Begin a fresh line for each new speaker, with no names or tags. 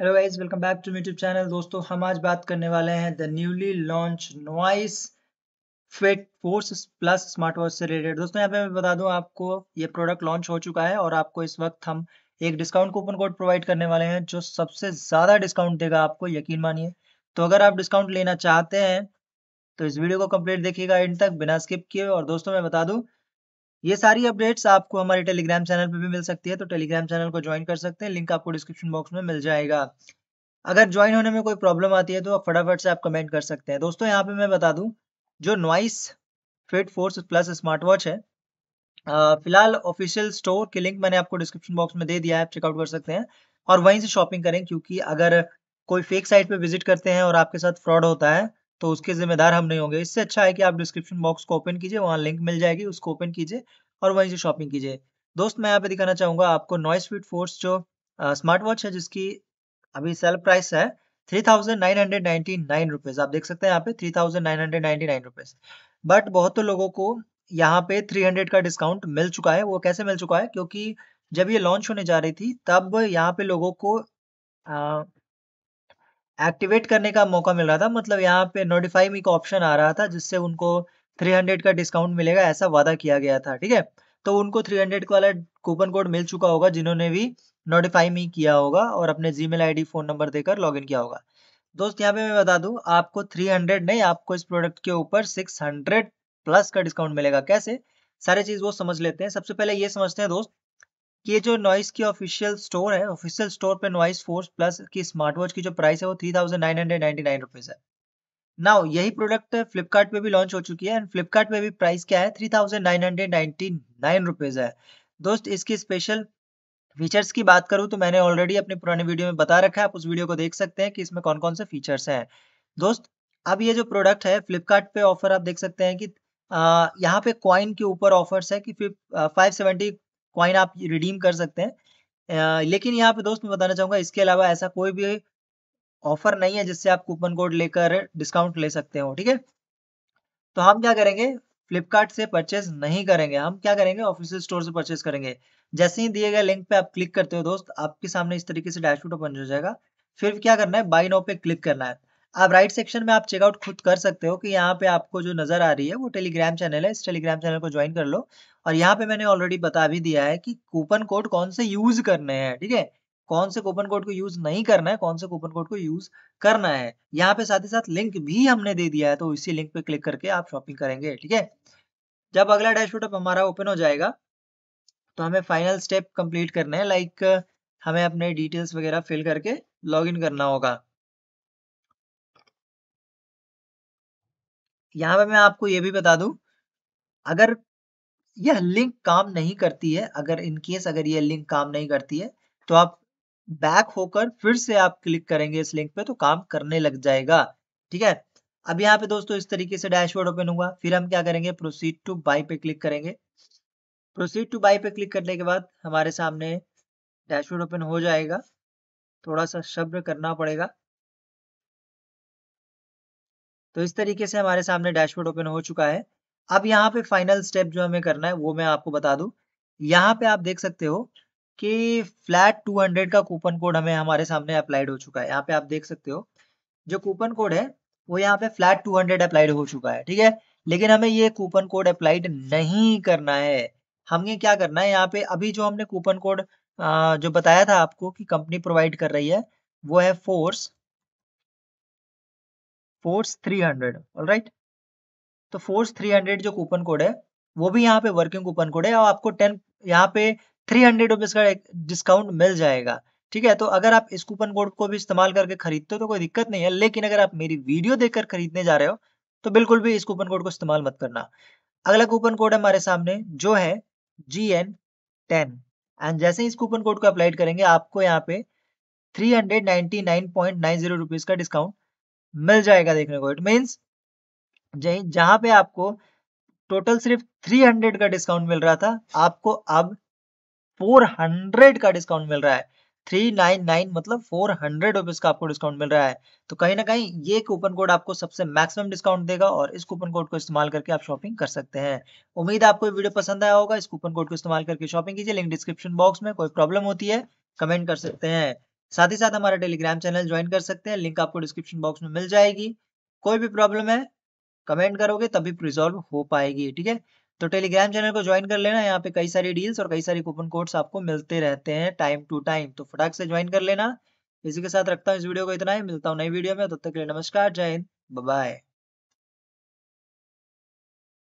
hello guys welcome back to YouTube channel दोस्तों हम आज बात करने वाले हैं the newly launch Noise Fit Force plus smart watch से रिलेटेड दोस्तों यहां पे मैं बता दूं आपको ये प्रोडक्ट लॉन्च हो चुका है और आपको इस वक्त हम एक डिस्काउंट कूपन कोड प्रोवाइड करने वाले हैं जो सबसे ज़्यादा डिस्काउंट देगा आपको यकीन मानिए तो अगर आप डिस्काउंट लेना चाहते हैं तो इस वीडियो को कम्प्लीट देखिएगा एंड तक बिना स्किप किए और दोस्तों मैं बता दूँ ये सारी अपडेट्स आपको हमारे टेलीग्राम चैनल पे भी मिल सकती है तो टेलीग्राम चैनल को ज्वाइन कर सकते हैं लिंक आपको डिस्क्रिप्शन बॉक्स में मिल जाएगा अगर ज्वाइन होने में कोई प्रॉब्लम आती है तो आप फटाफट से आप कमेंट कर सकते हैं दोस्तों यहाँ पे मैं बता दूँ जो Noise Fit Force plus smart watch है फिलहाल ऑफिशियल स्टोर के लिंक मैंने आपको डिस्क्रिप्शन बॉक्स में दे दिया है आप चेकआउट कर सकते हैं और वहीं से शॉपिंग करें क्योंकि अगर कोई फेक साइट पे विजिट करते हैं और आपके साथ फ्रॉड होता है तो उसके जिम्मेदार हम नहीं होंगे इससे अच्छा है कि आप डिस्क्रिप्शन बॉक्स को ओपन कीजिए वहाँ लिंक मिल जाएगी उसको ओपन कीजिए और वहीं से शॉपिंग कीजिए दोस्त मैं यहाँ पे दिखाना चाहूँगा आपको नॉइस फिट फोर्स जो स्मार्ट वॉच है जिसकी अभी सेल प्राइस है three thousand nine hundred ninety nine rupees आप देख सकते हैं यहाँ पे three thousand nine hundred ninety nine rupees but बहुत तो लोगों को यहाँ पे थ्री हंड्रेड का डिस्काउंट मिल चुका है वो कैसे मिल चुका है क्योंकि जब ये लॉन्च होने जा रही थी तब यहाँ पे लोगों को एक्टिवेट करने का मौका मिल रहा था मतलब यहाँ पे नोटिफाई मी का ऑप्शन आ रहा था जिससे उनको 300 का डिस्काउंट मिलेगा ऐसा वादा किया गया था ठीक है तो उनको 300 वाला कूपन कोड मिल चुका होगा जिन्होंने भी नोटिफाई मी किया होगा और अपने जी मेल आई फ़ोन नंबर देकर लॉग किया होगा दोस्त यहाँ पे मैं बता दू आपको थ्री नहीं आपको इस प्रोडक्ट के ऊपर सिक्स प्लस का डिस्काउंट मिलेगा कैसे सारी चीज़ वो समझ लेते हैं सबसे पहले ये समझते हैं दोस्त ये जो नॉइस की ऑफिशियल स्टोर है ऑफिशियल स्टोर पे नॉइस फोर्स प्लस की स्मार्ट वॉच की जो प्राइस है वो three thousand nine hundred ninety nine rupees है नाउ यही प्रोडक्ट फ्लिपकार्ट पे भी लॉन्च हो चुकी है एंड फ्लिपकार्ट पे भी प्राइस क्या है three thousand nine hundred ninety nine rupees है दोस्त इसकी स्पेशल फीचर्स की बात करूँ तो मैंने ऑलरेडी अपने पुराने वीडियो में बता रखा है आप उस वीडियो को देख सकते हैं कि इसमें कौन कौन से फीचर्स हैं दोस्त अब ये जो प्रोडक्ट है फ्लिपकार्ट ऑफर आप देख सकते हैं कि यहाँ पे कॉइन के ऊपर ऑफर्स है कि फाइव सेवेंटी कॉइन आप रिडीम कर सकते हैं लेकिन यहाँ पे दोस्त मैं बताना चाहूंगा इसके अलावा ऐसा कोई भी ऑफर नहीं है जिससे आप कूपन कोड लेकर डिस्काउंट ले सकते हो ठीक है तो हम क्या करेंगे फ्लिपकार्ट से परचेज नहीं करेंगे हम क्या करेंगे ऑफिशियल स्टोर से परचेज करेंगे जैसे ही दिए गए लिंक पे आप क्लिक करते हो दोस्त आपके सामने इस तरीके से डैशबोर्ड ओपन हो जाएगा फिर क्या करना है बाई नो पे क्लिक करना है आप राइट सेक्शन में आप चेकआउट खुद कर सकते हो कि यहाँ पे आपको जो नज़र आ रही है वो टेलीग्राम चैनल है इस टेलीग्राम चैनल को ज्वाइन कर लो और यहाँ पे मैंने ऑलरेडी बता भी दिया है कि कूपन कोड कौन से यूज़ करने हैं ठीक है कौन से कूपन कोड को यूज़ नहीं करना है कौन से कूपन कोड को यूज़ करना है यहाँ पे साथ ही साथ लिंक भी हमने दे दिया है तो इसी लिंक पे क्लिक करके आप शॉपिंग करेंगे ठीक है जब अगला डैशबोर्ड हमारा ओपन हो जाएगा तो हमें फाइनल स्टेप कंप्लीट करना है लाइक हमें अपने डिटेल्स वगैरह फिल करके लॉग करना होगा यहाँ पे मैं आपको ये भी बता दूं अगर यह लिंक काम नहीं करती है अगर इन केस अगर यह लिंक काम नहीं करती है तो आप बैक होकर फिर से आप क्लिक करेंगे इस लिंक पे तो काम करने लग जाएगा ठीक है अब यहाँ पे दोस्तों इस तरीके से डैशबोर्ड ओपन हुआ फिर हम क्या करेंगे प्रोसीड टू बाई पे क्लिक करेंगे प्रोसीड टू बाई पे क्लिक करने के बाद हमारे सामने डैशबोर्ड ओपन हो जाएगा थोड़ा सा शब्द करना पड़ेगा तो इस तरीके से हमारे सामने डैशबोर्ड ओपन हो चुका है अब यहाँ पे फाइनल स्टेप जो हमें करना है वो मैं आपको बता दू यहाँ पे आप देख सकते हो कि फ्लैट 200 का कूपन कोड हमें हमारे सामने अप्लाइड हो चुका है यहाँ पे आप देख सकते हो जो कूपन कोड है वो यहाँ पे फ्लैट 200 अप्लाइड हो चुका है ठीक है लेकिन हमें ये कूपन कोड अप्लाइड नहीं करना है हमें क्या करना है यहाँ पे अभी जो हमने कूपन कोड जो बताया था आपको कि कंपनी प्रोवाइड कर रही है वो है फोर्स फोर्स 300 राइट तो फोर्स 300 जो कूपन कोड है वो भी यहाँ पे वर्किंग कूपन कोड है और आपको टेन यहाँ पे थ्री हंड्रेड रुपीज का डिस्काउंट मिल जाएगा ठीक है तो अगर आप इस कूपन कोड को भी इस्तेमाल करके खरीदते हो तो कोई दिक्कत नहीं है लेकिन अगर आप मेरी वीडियो देखकर खरीदने जा रहे हो तो बिल्कुल भी इस कूपन कोड को इस्तेमाल मत करना अगला कूपन कोड हमारे सामने जो है जी एन टेन एंड जैसे इस कूपन कोड को अप्लाइड करेंगे आपको यहाँ पे three hundred ninety nine point nine zero rupees का डिस्काउंट मिल जाएगा देखने को इट मीन्स जहां पे आपको टोटल सिर्फ 300 का डिस्काउंट मिल रहा था आपको अब 400 का डिस्काउंट मिल रहा है 399 मतलब 400 हंड्रेड का आपको डिस्काउंट मिल रहा है तो कहीं ना कहीं ये कूपन कोड आपको सबसे मैक्सिमम डिस्काउंट देगा और इस कूपन कोड को इस्तेमाल करके आप शॉपिंग कर सकते हैं उम्मीद आपको ये वीडियो पसंद आया होगा इस कूपन कोड को इस्तेमाल करके शॉपिंग कीजिए लिंक डिस्क्रिप्शन बॉक्स में कोई प्रॉब्लम होती है कमेंट कर सकते हैं साथ ही साथ हमारा टेलीग्राम चैनल ज्वाइन कर सकते हैं लिंक आपको डिस्क्रिप्शन बॉक्स में मिल जाएगी कोई भी प्रॉब्लम है कमेंट करोगे तभी रिजॉल्व हो पाएगी ठीक है तो टेलीग्राम चैनल को ज्वाइन कर लेना यहाँ पे कई सारी डील्स और कई सारी कूपन कोड्स आपको मिलते रहते हैं टाइम टू टाइम तो फटाक से ज्वाइन कर लेना इसी के साथ रखता हूँ इस वीडियो को इतना ही मिलता हूँ नई वीडियो में तब तो तक के लिए नमस्कार जय हिंद बाय